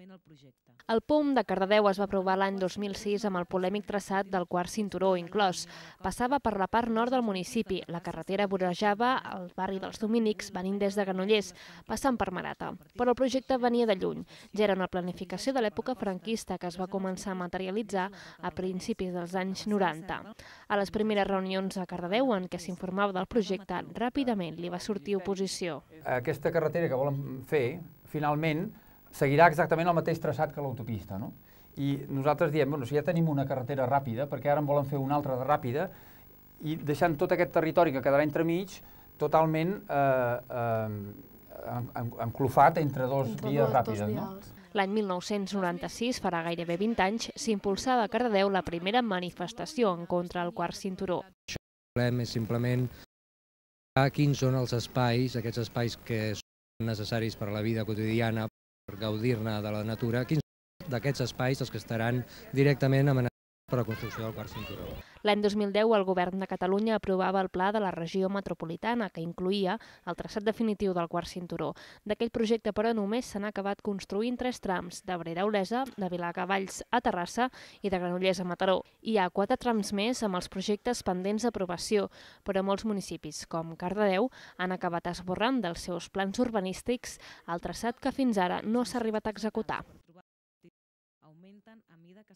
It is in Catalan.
el projecte. El POM de Cardedeu es va aprovar l'any 2006 amb el polèmic traçat del quart cinturó inclòs. Passava per la part nord del municipi. La carretera vorejava el barri dels Domínics venint des de Granollers, passant per Marata. Però el projecte venia de lluny. Ja era una planificació de l'època franquista que es va començar a materialitzar a principis dels anys 90. A les primeres reunions a Cardedeu en què s'informava del projecte, ràpidament li va sortir oposició. Aquesta carretera que volen fer, finalment, seguirà exactament el mateix traçat que l'autopista, no? I nosaltres diem, bueno, si ja tenim una carretera ràpida, perquè ara en volen fer una altra de ràpida, i deixant tot aquest territori que quedarà entremig totalment eh, eh, enclofat entre dos entre vies dos, ràpides. Dos no? L'any 1996, farà gairebé 20 anys, s'impulsava a Cardedeu la primera manifestació en contra del quart cinturó. Això és simplement quins són els espais, aquests espais que són necessaris per a la vida quotidiana, gaudir-ne de la natura, quins d'aquests espais els que estaran directament amenaçats per a la construcció del quart cinturó. L'any 2010 el govern de Catalunya aprovava el pla de la regió metropolitana que incluïa el traçat definitiu del quart cinturó. D'aquell projecte, però, només s'han acabat construint tres trams, d'Abrera a Olesa, de Vilacavalls a Terrassa i de Granollers a Mataró. Hi ha quatre trams més amb els projectes pendents d'aprovació, però molts municipis, com Cardedeu, han acabat esborrant dels seus plans urbanístics el traçat que fins ara no s'ha arribat a executar. Augmenten a mida que